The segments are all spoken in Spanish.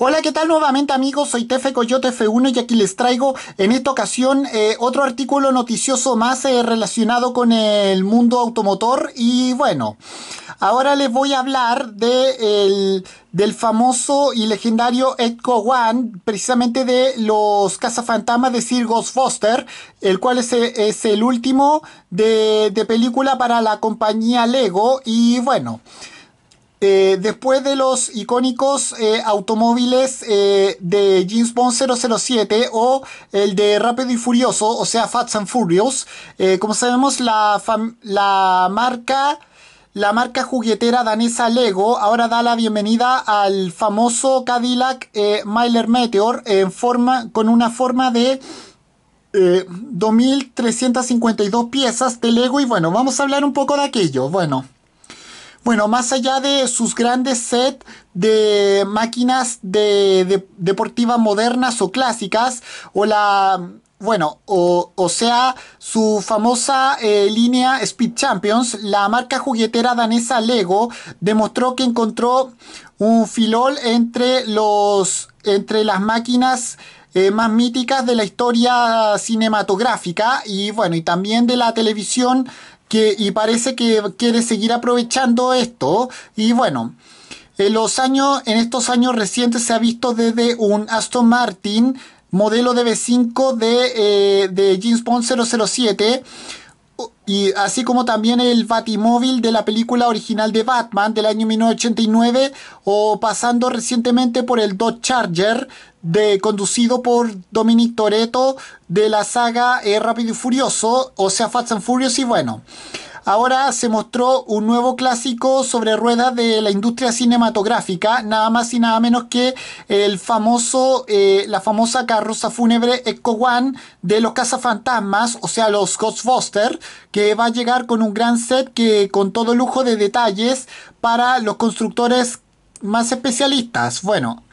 Hola, ¿qué tal nuevamente amigos? Soy Tefe Coyote F1 y aquí les traigo en esta ocasión eh, otro artículo noticioso más eh, relacionado con el mundo automotor y bueno, ahora les voy a hablar del famoso y legendario Echo One, precisamente de los cazafantamas, de Sir Ghost Foster, el cual es, el último de, de película para la compañía Lego y bueno... Eh, después de los icónicos eh, automóviles eh, de James Bond 007 o el de Rápido y Furioso, o sea, Fats and Furious, como sabemos, la, marca... La marca juguetera danesa Lego ahora da la bienvenida al famoso Cadillac Myler Meteor en forma, con una forma de 2.352 piezas de Lego y bueno, vamos a hablar un poco de aquello. Bueno. Bueno, más allá de sus grandes sets de máquinas de, deportivas modernas o clásicas, o la bueno, o, sea, su famosa eh, línea Speed Champions, la marca juguetera danesa Lego demostró que encontró un filol entre, los, entre las máquinas eh, más míticas de la historia cinematográfica y bueno, y también de la televisión que, y parece que quiere seguir aprovechando esto. Y bueno, en, los años, en estos años recientes se ha visto desde un Aston Martin modelo DB5 de, eh, de James Bond 007 y así como también el Batimóvil de la película original de Batman del año 1989 o pasando recientemente por el Dodge Charger de, conducido por Dominic Toretto de la saga eh, Rápido y Furioso, o sea, Fast and Furious y bueno. Ahora se mostró un nuevo clásico sobre ruedas de la industria cinematográfica, nada más y nada menos que el famoso, eh, la famosa carroza fúnebre Echo One de los cazafantasmas, o sea, los Ghostbusters, que va a llegar con un gran set que con todo lujo de detalles para los constructores más especialistas. Bueno,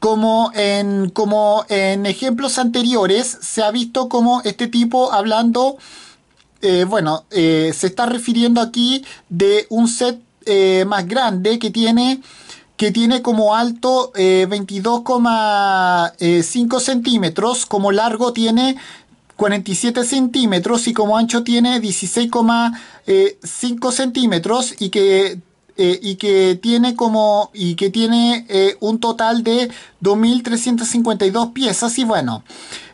como en, como en ejemplos anteriores, se ha visto como este tipo hablando eh, bueno, eh, se está refiriendo aquí de un set eh, más grande que tiene que tiene como alto 22,5 centímetros, como largo tiene 47 centímetros y como ancho tiene 16,5 centímetros y que eh, y que tiene como y que tiene eh, un total de 2.352 piezas y bueno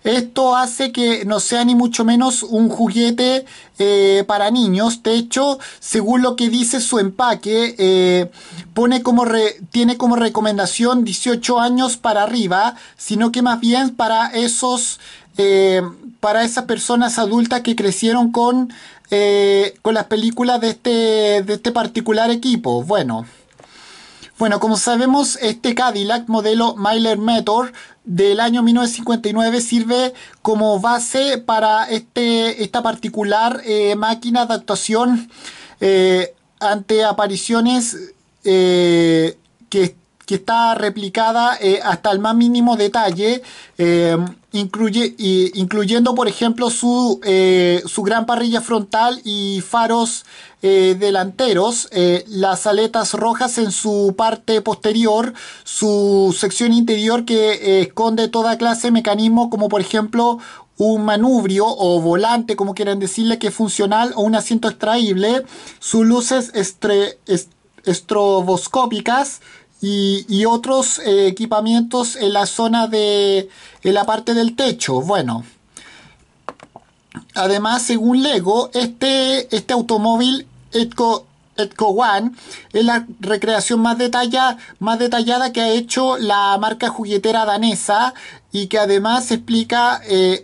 esto hace que no sea ni mucho menos un juguete eh, para niños de hecho según lo que dice su empaque pone como tiene como recomendación 18 años para arriba sino que más bien para esos eh, para esas personas adultas que crecieron con, eh, con las películas de este, de este particular equipo. Bueno. Bueno, como sabemos, este Cadillac modelo Myler Meteor del año 1959 sirve como base para este, esta particular eh, máquina de actuación ante apariciones que que está replicada eh, hasta el más mínimo detalle, eh, incluye, incluyendo por ejemplo eh, su, gran parrilla frontal y faros delanteros, las aletas rojas en su parte posterior, su sección interior que esconde toda clase de mecanismos como por ejemplo un manubrio o volante, como quieran decirle, que es funcional o un asiento extraíble, sus luces estroboscópicas, y, otros eh, equipamientos en la zona de en la parte del techo. Bueno, además, según Lego, este, este automóvil Etco One es la recreación más, detalla, más detallada que ha hecho la marca juguetera danesa y que además explica, eh,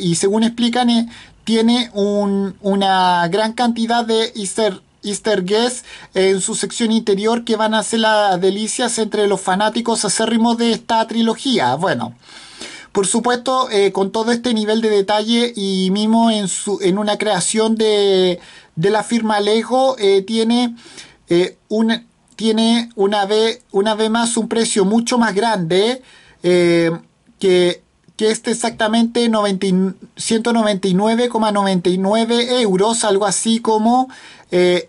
y, según explican, eh, tiene una gran cantidad de Easter Easter Guest en su sección interior que van a hacer las delicias entre los fanáticos acérrimos de esta trilogía. Bueno. Por supuesto, eh, con todo este nivel de detalle y mismo en, su, en una creación de, la firma Lego, eh, tiene, eh, un, tiene una, una vez más un precio mucho más grande que que es exactamente 199,99 euros, algo así como eh,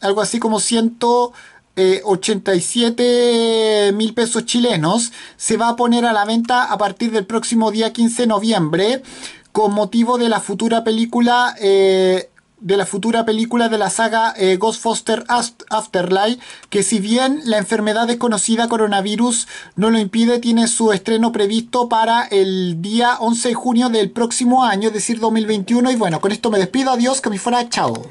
algo así como 187 eh, mil pesos chilenos. Se va a poner a la venta a partir del próximo día 15 de noviembre con motivo de la futura película eh, de la futura película de la saga Ghost eh, Ghostbuster Afterlife, que si bien la enfermedad desconocida coronavirus no lo impide, tiene su estreno previsto para el día 11 de junio del próximo año, es decir, 2021. Y bueno, con esto me despido, adiós, que me fuera, chao.